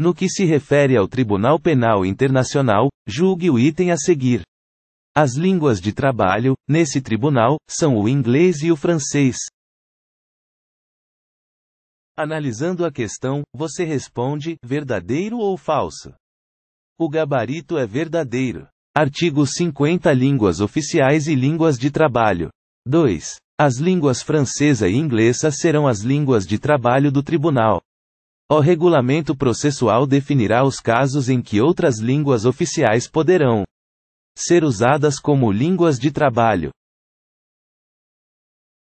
No que se refere ao Tribunal Penal Internacional, julgue o item a seguir. As línguas de trabalho, nesse tribunal, são o inglês e o francês. Analisando a questão, você responde: verdadeiro ou falso? O gabarito é verdadeiro. Artigo 50 Línguas oficiais e línguas de trabalho. 2. As línguas francesa e inglesa serão as línguas de trabalho do tribunal. O regulamento processual definirá os casos em que outras línguas oficiais poderão ser usadas como línguas de trabalho.